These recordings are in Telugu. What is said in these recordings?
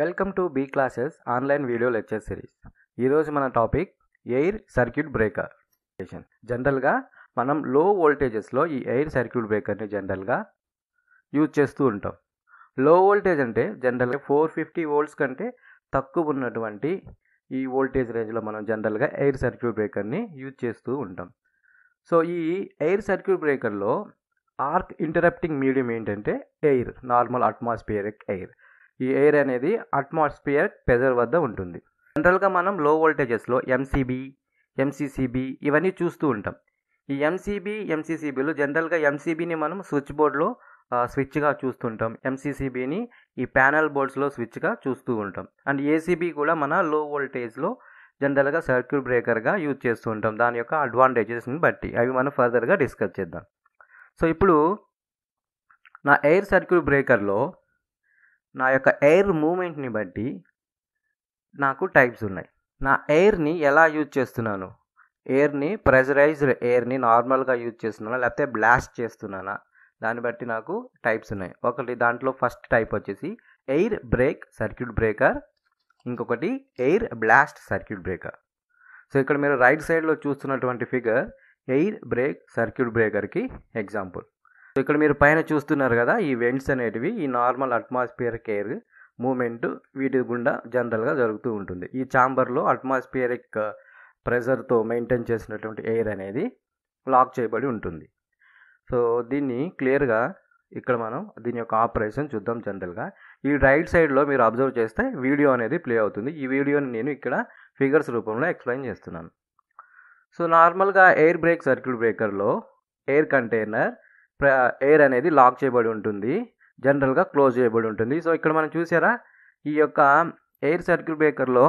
welcome to B classes online video lecture series ఈరోజు మన టాపిక్ ఎయిర్ సర్క్యూట్ బ్రేకర్ జనరల్గా మనం లో వోల్టేజెస్లో ఈ ఎయిర్ సర్క్యూట్ బ్రేకర్ని జనరల్గా యూజ్ చేస్తూ ఉంటాం లో వోల్టేజ్ అంటే జనరల్గా ఫోర్ ఫిఫ్టీ వోల్ట్స్ కంటే తక్కువ ఉన్నటువంటి ఈ వోల్టేజ్ రేంజ్లో మనం జనరల్గా ఎయిర్ సర్క్యూట్ బ్రేకర్ని యూజ్ చేస్తూ ఉంటాం సో ఈ ఎయిర్ సర్క్యూట్ బ్రేకర్లో ఆర్క్ ఇంటరప్టింగ్ మీడియం ఏంటంటే ఎయిర్ నార్మల్ అట్మాస్ఫియరిక్ ఎయిర్ ఈ ఎయిర్ అనేది అట్మాస్ఫియర్ ప్రెజర్ వద్ద ఉంటుంది జనరల్గా మనం లో వోల్టేజెస్లో ఎంసీబీ ఎంసీసీబీ ఇవన్నీ చూస్తూ ఉంటాం ఈ ఎంసీబీ ఎంసీసీబీలు జనరల్గా ఎంసీబీని మనం స్విచ్ బోర్డులో స్విచ్గా చూస్తుంటాం ఎంసీసీబీని ఈ ప్యానల్ బోర్డ్స్లో స్విచ్గా చూస్తూ ఉంటాం అండ్ ఏసీబీ కూడా మన లో వోల్టేజ్లో జనరల్గా సర్క్యూట్ బ్రేకర్గా యూజ్ చేస్తూ ఉంటాం దాని యొక్క అడ్వాంటేజెస్ని బట్టి అవి మనం ఫర్దర్గా డిస్కస్ చేద్దాం సో ఇప్పుడు నా ఎయిర్ సర్క్యూట్ బ్రేకర్లో నా యొక్క ఎయిర్ మూమెంట్ని బట్టి నాకు టైప్స్ ఉన్నాయి నా ఎయిర్ని ఎలా యూజ్ చేస్తున్నాను ఎయిర్ని ప్రెజరైజ్డ్ ఎయిర్ని నార్మల్గా యూజ్ చేస్తున్నానా లేకపోతే బ్లాస్ట్ చేస్తున్నానా దాన్ని బట్టి నాకు టైప్స్ ఉన్నాయి ఒకటి దాంట్లో ఫస్ట్ టైప్ వచ్చేసి ఎయిర్ బ్రేక్ సర్క్యూట్ బ్రేకర్ ఇంకొకటి air blast circuit breaker so ఇక్కడ మీరు రైట్ సైడ్లో చూస్తున్నటువంటి ఫిగర్ ఎయిర్ బ్రేక్ సర్క్యూట్ బ్రేకర్కి ఎగ్జాంపుల్ ఇక్కడ మీరు పైన చూస్తున్నారు కదా ఈ వెంట్స్ అనేటివి ఈ నార్మల్ అట్మాస్ఫియర్ కేర్ మూమెంట్ వీటి గుండా జనరల్గా జరుగుతూ ఉంటుంది ఈ ఛాంబర్లో అట్మాస్ఫియరిక్ ప్రెషర్తో మెయింటైన్ చేసినటువంటి ఎయిర్ అనేది లాక్ చేయబడి ఉంటుంది సో దీన్ని క్లియర్గా ఇక్కడ మనం దీని యొక్క ఆపరేషన్ చూద్దాం జనరల్గా ఈ రైట్ సైడ్లో మీరు అబ్జర్వ్ చేస్తే వీడియో అనేది ప్లే అవుతుంది ఈ వీడియోని నేను ఇక్కడ ఫిగర్స్ రూపంలో ఎక్స్ప్లెయిన్ చేస్తున్నాను సో నార్మల్గా ఎయిర్ బ్రేక్ సర్క్యూట్ బ్రేకర్లో ఎయిర్ కంటైనర్ ఎయిర్ అనేది లాక్ చేయబడి ఉంటుంది జనరల్గా క్లోజ్ చేయబడి ఉంటుంది సో ఇక్కడ మనం చూసారా ఈ యొక్క ఎయిర్ సర్క్యూట్ బ్రేకర్లో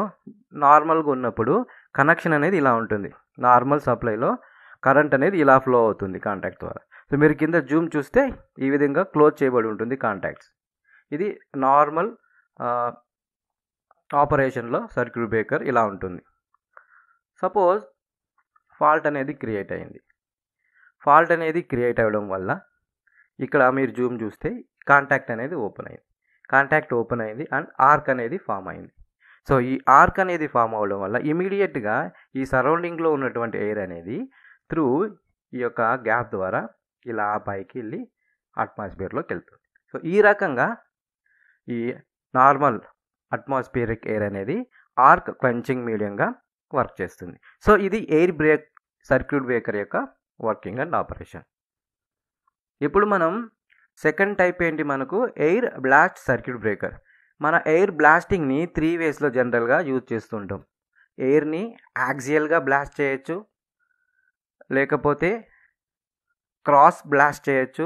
నార్మల్గా ఉన్నప్పుడు కనెక్షన్ అనేది ఇలా ఉంటుంది నార్మల్ సప్లైలో కరెంట్ అనేది ఇలా ఫ్లో అవుతుంది కాంటాక్ట్ ద్వారా సో మీరు కింద జూమ్ చూస్తే ఈ విధంగా క్లోజ్ చేయబడి ఉంటుంది కాంటాక్ట్స్ ఇది నార్మల్ ఆపరేషన్లో సర్క్యూట్ బ్రేకర్ ఇలా ఉంటుంది సపోజ్ ఫాల్ట్ అనేది క్రియేట్ అయింది ఫాల్ట్ అనేది క్రియేట్ అవ్వడం వల్ల ఇక్కడ మీరు జూమ్ చూస్తే కాంటాక్ట్ అనేది ఓపెన్ అయింది కాంటాక్ట్ ఓపెన్ అయింది అండ్ ఆర్క్ అనేది ఫామ్ అయింది సో ఈ ఆర్క్ అనేది ఫామ్ అవ్వడం వల్ల ఇమీడియట్గా ఈ సరౌండింగ్లో ఉన్నటువంటి ఎయిర్ అనేది త్రూ ఈ యొక్క గ్యాప్ ద్వారా ఇలా పైకి వెళ్ళి అట్మాస్ఫియర్లోకి వెళ్తుంది సో ఈ రకంగా ఈ నార్మల్ అట్మాస్ఫియరిక్ ఎయిర్ అనేది ఆర్క్ క్వెంచింగ్ మీడియంగా వర్క్ చేస్తుంది సో ఇది ఎయిర్ బ్రేక్ సర్క్యూట్ బ్రేకర్ యొక్క వర్కింగ్ అండ్ ఆపరేషన్ ఇప్పుడు మనం సెకండ్ టైప్ ఏంటి మనకు ఎయిర్ బ్లాస్ట్ సర్క్యూట్ బ్రేకర్ మన ఎయిర్ బ్లాస్టింగ్ని త్రీ వేస్లో జనరల్గా యూజ్ చేస్తుంటాం ఎయిర్ని యాక్సియల్గా బ్లాస్ట్ చేయొచ్చు లేకపోతే క్రాస్ బ్లాస్ట్ చేయొచ్చు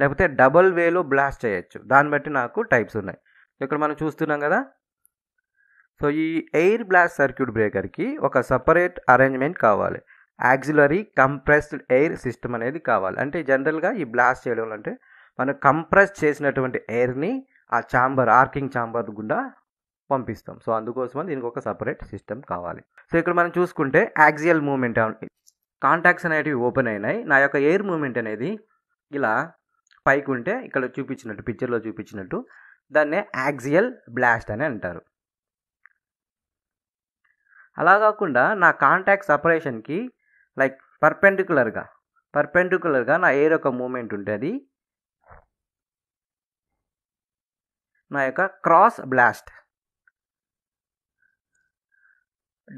లేకపోతే డబల్ వేలో బ్లాస్ట్ చేయొచ్చు దాన్ని బట్టి నాకు టైప్స్ ఉన్నాయి ఇక్కడ మనం చూస్తున్నాం కదా సో ఈ ఎయిర్ బ్లాస్ట్ సర్క్యూట్ బ్రేకర్కి ఒక సపరేట్ అరేంజ్మెంట్ కావాలి యాక్సిలరీ కంప్రెస్డ్ ఎయిర్ సిస్టమ్ అనేది కావాలి అంటే జనరల్గా ఈ బ్లాస్ట్ చేయడం అంటే మనం కంప్రెస్ చేసినటువంటి ఎయిర్ని ఆ ఛాంబర్ ఆర్కింగ్ ఛాంబర్ గుండా పంపిస్తాం సో అందుకోసం దీనికి ఒక సపరేట్ సిస్టమ్ కావాలి సో ఇక్కడ మనం చూసుకుంటే యాక్సియల్ మూమెంట్ కాంటాక్ట్స్ అనేటివి ఓపెన్ అయినాయి నా యొక్క ఎయిర్ మూమెంట్ అనేది ఇలా పైకి ఉంటే ఇక్కడ చూపించినట్టు పిక్చర్లో చూపించినట్టు దాన్నే యాక్సియల్ బ్లాస్ట్ అని అంటారు అలా కాకుండా నా కాంటాక్ట్ సపరేషన్కి లైక్ పర్పెండిక్యులర్గా పర్పెండిక్యులర్గా నా ఎయిర్ యొక్క మూమెంట్ ఉంటుంది నా యొక్క cross blast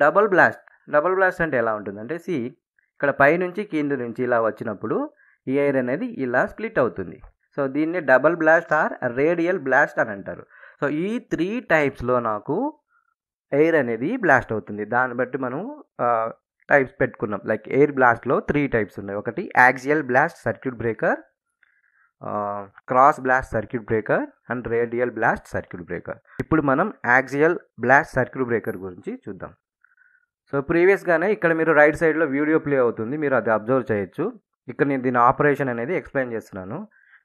double blast double blast అంటే ఎలా ఉంటుందంటే సి ఇక్కడ పైనుంచి కింద నుంచి ఇలా వచ్చినప్పుడు ఈ ఎయిర్ అనేది ఇలా స్ప్లిట్ అవుతుంది సో దీన్ని double blast or radial blast అని అంటారు సో ఈ త్రీ టైప్స్లో నాకు ఎయిర్ అనేది బ్లాస్ట్ అవుతుంది దాన్ని బట్టి మనం uh, టైప్స్ పెట్టుకున్నాం లైక్ ఎయిర్ బ్లాస్ట్లో త్రీ టైప్స్ ఉన్నాయి ఒకటి axial blast circuit breaker cross blast circuit breaker and radial blast circuit breaker ఇప్పుడు మనం యాక్సియల్ బ్లాస్ట్ సర్క్యూట్ బ్రేకర్ గురించి చూద్దాం సో ప్రీవియస్గానే ఇక్కడ మీరు రైట్ సైడ్లో వీడియో ప్లే అవుతుంది మీరు అది అబ్జర్వ్ చేయొచ్చు ఇక్కడ నేను దీని ఆపరేషన్ అనేది ఎక్స్ప్లెయిన్ చేస్తున్నాను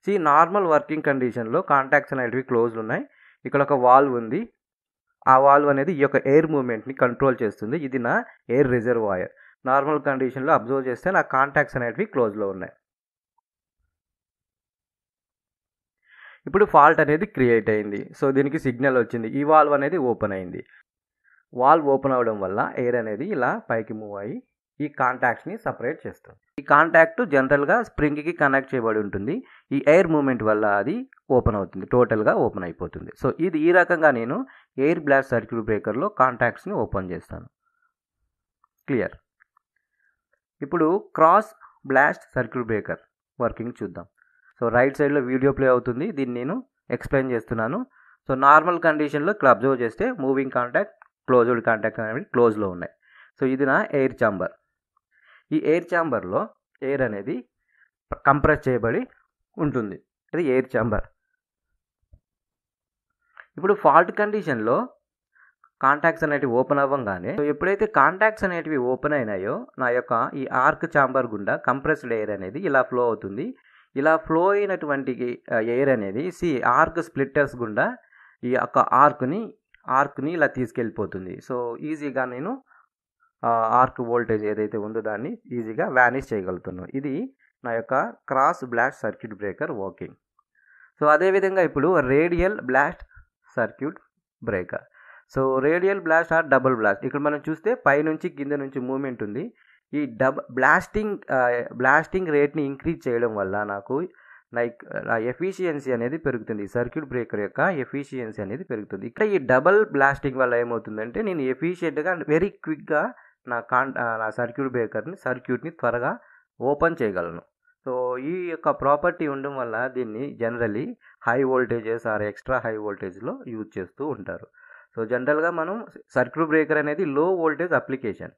సి నార్మల్ వర్కింగ్ కండిషన్లో కాంటాక్ట్స్ అనేటివి క్లోజ్ ఉన్నాయి ఇక్కడ ఒక వాల్వ్ ఉంది ఆ వాల్వ్ అనేది ఈ యొక్క ఎయిర్ మూమెంట్ని కంట్రోల్ చేస్తుంది ఇది నా ఎయిర్ రిజర్వాయర్ నార్మల్ కండిషన్లో అబ్జర్వ్ చేస్తే నా కాంటాక్ట్స్ అనేటివి క్లోజ్లో ఉన్నాయి ఇప్పుడు ఫాల్ట్ అనేది క్రియేట్ అయింది సో దీనికి సిగ్నల్ వచ్చింది ఈ వాల్వ్ అనేది ఓపెన్ అయింది వాల్వ్ ఓపెన్ అవ్వడం వల్ల ఎయిర్ అనేది ఇలా పైకి మూవ్ అయ్యి ఈ కాంటాక్ట్స్ని సపరేట్ చేస్తుంది ఈ కాంటాక్ట్ జనరల్గా స్ప్రింగ్కి కనెక్ట్ చేయబడి ఉంటుంది ఈ ఎయిర్ మూమెంట్ వల్ల అది ఓపెన్ అవుతుంది టోటల్గా ఓపెన్ అయిపోతుంది సో ఇది ఈ రకంగా నేను ఎయిర్ బ్లాస్ట్ సర్క్యూట్ బ్రేకర్లో కాంటాక్ట్స్ని ఓపెన్ చేస్తాను క్లియర్ ఇప్పుడు cross blast circuit breaker working చూద్దాం సో రైట్ సైడ్లో వీడియో ప్లే అవుతుంది దీన్ని నేను ఎక్స్ప్లెయిన్ చేస్తున్నాను సో నార్మల్ కండిషన్లో ఇక్కడ అబ్జర్వ్ చేస్తే మూవింగ్ కాంటాక్ట్ క్లోజ్డ్ కాంటాక్ట్ అనేవి క్లోజ్లో ఉన్నాయి సో ఇది నా ఎయిర్ చాంబర్ ఈ ఎయిర్ ఛాంబర్లో ఎయిర్ అనేది కంప్రెస్ చేయబడి ఉంటుంది ఇది ఎయిర్ ఛాంబర్ ఇప్పుడు ఫాల్ట్ కండిషన్లో కాంటాక్ట్స్ అనేటివి ఓపెన్ అవ్వగానే సో ఎప్పుడైతే కాంటాక్ట్స్ అనేటివి ఓపెన్ అయినాయో నా యొక్క ఈ ఆర్క్ ఛాంబర్ గుండా కంప్రెస్డ్ ఎయిర్ అనేది ఇలా ఫ్లో అవుతుంది ఇలా ఫ్లో అయినటువంటి ఎయిర్ అనేది సి ఆర్క్ స్ప్లిట్టర్స్ గుండా ఈ యొక్క ఆర్క్ని ఆర్క్ని ఇలా తీసుకెళ్ళిపోతుంది సో ఈజీగా నేను ఆర్క్ వోల్టేజ్ ఏదైతే ఉందో దాన్ని ఈజీగా వ్యానిష్ చేయగలుగుతున్నాం ఇది నా యొక్క cross blast circuit breaker working so అదేవిధంగా ఇప్పుడు radial blast circuit breaker so radial blast or double blast ఇక్కడ మనం చూస్తే పైనుంచి కింద నుంచి మూమెంట్ ఉంది ఈ డబ్ బ్లాస్టింగ్ బ్లాస్టింగ్ రేట్ని ఇంక్రీజ్ చేయడం వల్ల నాకు లైక్ ఎఫిషియన్సీ అనేది పెరుగుతుంది సర్క్యూట్ బ్రేకర్ యొక్క ఎఫిషియన్సీ అనేది పెరుగుతుంది ఇక్కడ ఈ డబల్ బ్లాస్టింగ్ వల్ల ఏమవుతుందంటే నేను అండ్ వెరీ క్విక్గా నా కాంట నా సర్క్యూట్ బ్రేకర్ని సర్క్యూట్ని త్వరగా ఓపెన్ చేయగలను సో ఈ యొక్క ప్రాపర్టీ ఉండడం వల్ల దీన్ని generally high voltages or extra high వోల్టేజ్లో యూజ్ చేస్తూ ఉంటారు సో జనరల్గా మనం సర్క్యూట్ బ్రేకర్ అనేది లో వోల్టేజ్ అప్లికేషన్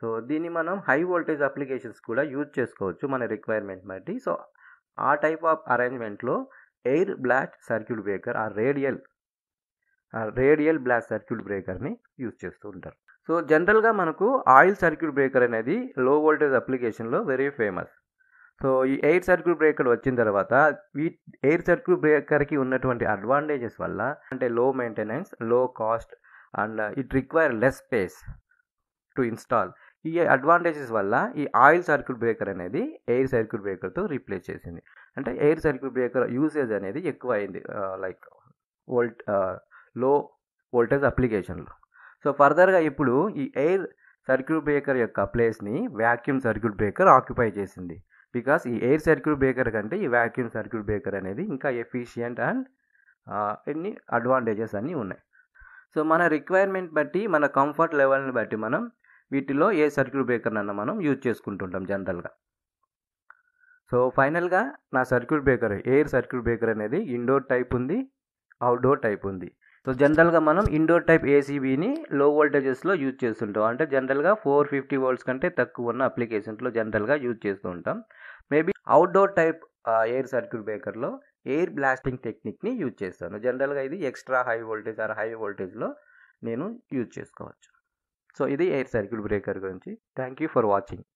సో దీన్ని మనం హై వోల్టేజ్ అప్లికేషన్స్ కూడా యూజ్ చేసుకోవచ్చు మన రిక్వైర్మెంట్ బట్టి సో ఆ టైప్ ఆఫ్ అరేంజ్మెంట్లో ఎయిర్ బ్లాస్ట్ సర్క్యూట్ బ్రేకర్ ఆ రేడియల్ రేడియల్ బ్లాస్ట్ సర్క్యూట్ బ్రేకర్ని యూజ్ చేస్తూ ఉంటారు సో జనరల్గా మనకు ఆయిల్ సర్క్యూట్ బ్రేకర్ అనేది లో వోల్టేజ్ అప్లికేషన్లో వెరీ ఫేమస్ సో ఈ ఎయిర్ సర్క్యూట్ బ్రేకర్ వచ్చిన తర్వాత ఈ ఎయిర్ సర్క్యూట్ బ్రేకర్కి ఉన్నటువంటి అడ్వాంటేజెస్ వల్ల అంటే low maintenance low cost and it require less space to install ఈ అడ్వాంటేజెస్ వల్ల ఈ ఆయిల్ సర్క్యూట్ బ్రేకర్ అనేది ఎయిర్ సర్క్యూట్ బ్రేకర్తో రీప్లేస్ చేసింది అంటే ఎయిర్ సర్క్యూట్ బ్రేకర్ యూసేజ్ అనేది ఎక్కువ అయింది like uh, volt low uh, voltage అప్లికేషన్లో సో ఫర్దర్గా ఇప్పుడు ఈ ఎయిర్ సర్క్యూట్ బ్రేకర్ యొక్క ప్లేస్ని వ్యాక్యూమ్ సర్క్యూట్ బ్రేకర్ ఆక్యుపై చేసింది బికాస్ ఈ ఎయిర్ సర్క్యూట్ బ్రేకర్ కంటే ఈ వ్యాక్యూమ్ సర్క్యూట్ బ్రేకర్ అనేది ఇంకా ఎఫిషియంట్ అండ్ ఎన్ని అడ్వాంటేజెస్ అన్నీ ఉన్నాయి సో మన రిక్వైర్మెంట్ బట్టి మన కంఫర్ట్ లెవెల్ని బట్టి మనం వీటిలో ఏ సర్క్యూట్ బ్రేకర్ అన్న మనం యూజ్ చేసుకుంటుంటాం జనరల్గా సో ఫైనల్గా నా circuit breaker air circuit breaker అనేది ఇండోర్ టైప్ ఉంది అవుట్డోర్ టైప్ ఉంది సో జనరల్గా మనం ఇండోర్ టైప్ ఏసీబీని లో వోల్టేజెస్లో యూజ్ చేస్తుంటాం అంటే జనరల్గా ఫోర్ ఫిఫ్టీ వోల్ట్స్ కంటే తక్కువ ఉన్న అప్లికేషన్స్లో జనరల్గా యూజ్ చేస్తూ ఉంటాం maybe outdoor type air circuit బ్రేకర్లో ఎయిర్ బ్లాస్టింగ్ టెక్నిక్ని యూజ్ చేస్తాను జనరల్గా ఇది extra high voltage or high వోల్టేజ్లో నేను యూజ్ చేసుకోవచ్చు సో ఇది ఎయిర్ సర్క్యూట్ బ్రేకర్ గురించి థ్యాంక్ యూ ఫర్ వాచింగ్